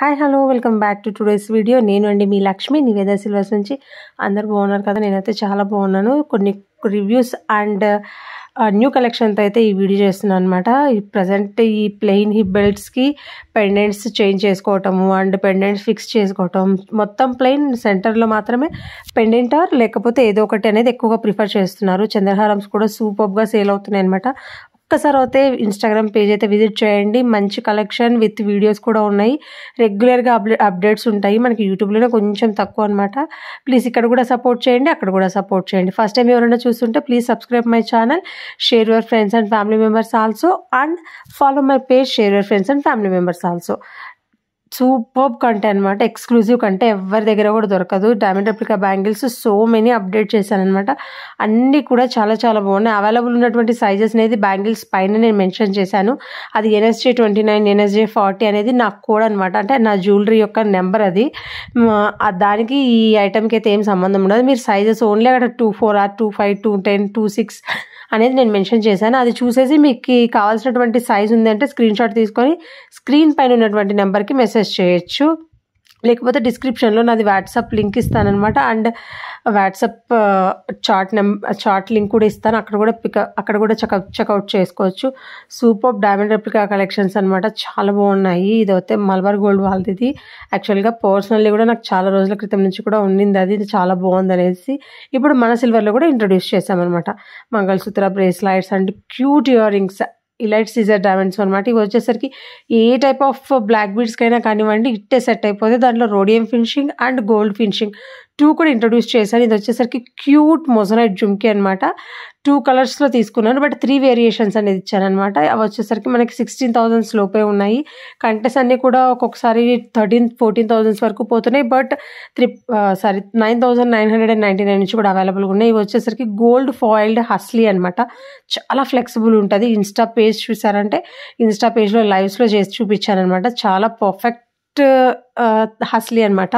hi hello welcome back to today's video నేను అండి మీ Lakshmi Niveda silvers నుంచి అందరు బాగున్నారు కదా నేనైతే చాలా బాగున్నాను కొన్ని రివ్యూస్ అండ్ న్యూ కలెక్షన్తో అయితే ఈ వీడియో చేస్తున్నాను అనమాట ఈ ప్రజెంట్ ఈ ప్లెయిన్ హిప్ బెల్ట్స్కి పెండెంట్స్ చేంజ్ చేసుకోవటము అండ్ పెండెంట్స్ ఫిక్స్ చేసుకోవటం మొత్తం ప్లెయిన్ సెంటర్లో మాత్రమే పెండెంట్ ఆర్ లేకపోతే ఏదో ఒకటి అనేది ఎక్కువగా ప్రిఫర్ చేస్తున్నారు చంద్రహారమ్స్ కూడా సూపర్గా సేల్ అవుతున్నాయి అనమాట ఒక్కసారి అయితే ఇన్స్టాగ్రామ్ పేజ్ అయితే విజిట్ చేయండి మంచి కలెక్షన్ విత్ వీడియోస్ కూడా ఉన్నాయి రెగ్యులర్గా అప్డే అప్డేట్స్ ఉంటాయి మనకి యూట్యూబ్లోనే కొంచెం తక్కువ అనమాట ప్లీజ్ ఇక్కడ కూడా సపోర్ట్ చేయండి అక్కడ కూడా సపోర్ట్ చేయండి ఫస్ట్ టైం ఎవరైనా చూస్తుంటే please subscribe my channel share your friends and family members also and follow my page share your friends and family members also super కంటే అనమాట ఎక్స్క్లూజివ్ కంటే ఎవరి దగ్గర కూడా దొరకదు diamond replica bangles so many update చేశాను అనమాట అన్నీ కూడా చాలా చాలా బాగున్నాయి అవైలబుల్ ఉన్నటువంటి సైజెస్ అనేది బ్యాంగిల్స్ పైన నేను మెన్షన్ చేశాను అది NSJ twenty nine NSJ forty అనేది నా కోడ్ అనమాట అంటే నా జ్యువెలరీ యొక్క నెంబర్ అది దానికి ఈ ఐటమ్కి అయితే ఏం సంబంధం ఉండదు మీరు సైజెస్ ఓన్లీ అక్కడ two four or two five two ten two six అనేది నేను మెన్షన్ చేశాను అది చూసేసి మీకు కావాల్సినటువంటి సైజ్ ఉందంటే స్క్రీన్ షాట్ తీసుకొని స్క్రీన్ పైన ఉన్నటువంటి నెంబర్కి మెసేజ్ చేయొచ్చు లేకపోతే డిస్క్రిప్షన్లో నాది వాట్సాప్ లింక్ ఇస్తానమాట and WhatsApp chat number chat link కూడా ఇస్తాను అక్కడ కూడా పిక అక్కడ కూడా చెకప్ చెక్అవుట్ చేసుకోవచ్చు soup of diamond replica collections అనమాట చాలా బాగున్నాయి ఇది అయితే మల్బార్ గోల్డ్ వాళ్ళది ఇది యాక్చువల్గా పర్సనల్లీ కూడా నాకు చాలా రోజుల క్రితం నుంచి కూడా ఉండింది అది ఇది చాలా బాగుంది అనేసి ఇప్పుడు మన సిల్వర్లో కూడా ఇంట్రడ్యూస్ చేశామన్నమాట mangalsutra bracelets and cute earrings elite CZ diamonds అనమాట ఇవి వచ్చేసరికి ఏ టైప్ ఆఫ్ బ్లాక్ బీడ్స్కైనా కానివ్వండి ఇట్టే సెట్ అయిపోతే దాంట్లో rhodium finishing and gold finishing too కూడా ఇంట్రడ్యూస్ చేశాను ఇది వచ్చేసరికి క్యూట్ మొజనైట్ జుమ్కే అనమాట టూ కలర్స్లో తీసుకున్నాను బట్ త్రీ వేరియేషన్స్ అనేది ఇచ్చానమాట అవి వచ్చేసరికి మనకి సిక్స్టీన్ థౌజండ్స్ లోపే ఉన్నాయి కంటెస్ అన్నీ కూడా ఒక్కొక్కసారి థర్టీన్ ఫోర్టీన్ థౌజండ్స్ వరకు పోతున్నాయి but three sorry nine thousand nine hundred and ninety nine నుంచి కూడా అవైలబుల్గా ఉన్నాయి ఇవి వచ్చేసరికి గోల్డ్ ఫాయిల్డ్ హస్లీ అనమాట చాలా ఫ్లెక్సిబుల్ ఉంటుంది ఇన్స్టా పేజ్ చూసారంటే ఇన్స్టా పేజ్లో లైవ్స్లో చేసి చూపించానమాట చాలా పర్ఫెక్ట్ ఫస్ట్ హస్లీ అనమాట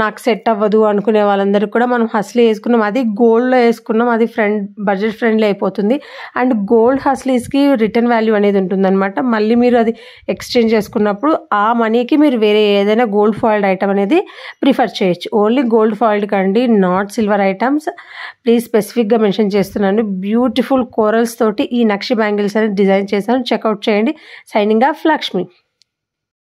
నాకు సెట్ అవ్వదు అనుకునే వాళ్ళందరికీ కూడా మనం హస్లీ వేసుకున్నాం అది గోల్డ్లో వేసుకున్నాం అది ఫ్రెండ్ బడ్జెట్ ఫ్రెండ్లీ అయిపోతుంది అండ్ గోల్డ్ హస్లీస్కి రిటర్న్ వాల్యూ అనేది ఉంటుందన్నమాట మళ్ళీ మీరు అది ఎక్స్చేంజ్ చేసుకున్నప్పుడు ఆ మనీకి మీరు వేరే ఏదైనా గోల్డ్ ఫాయిల్డ్ ఐటమ్ అనేది ప్రిఫర్ చేయొచ్చు ఓన్లీ గోల్డ్ ఫాయిల్డ్ కండి నాట్ సిల్వర్ ఐటమ్స్ ప్లీజ్ స్పెసిఫిక్గా మెన్షన్ చేస్తున్నాను బ్యూటిఫుల్ కోరల్స్ తోటి ఈ నక్షి బ్యాంగిల్స్ అనేది డిజైన్ చేశాను చెక్అవుట్ చేయండి సైనింగ్ ఆఫ్ లక్ష్మి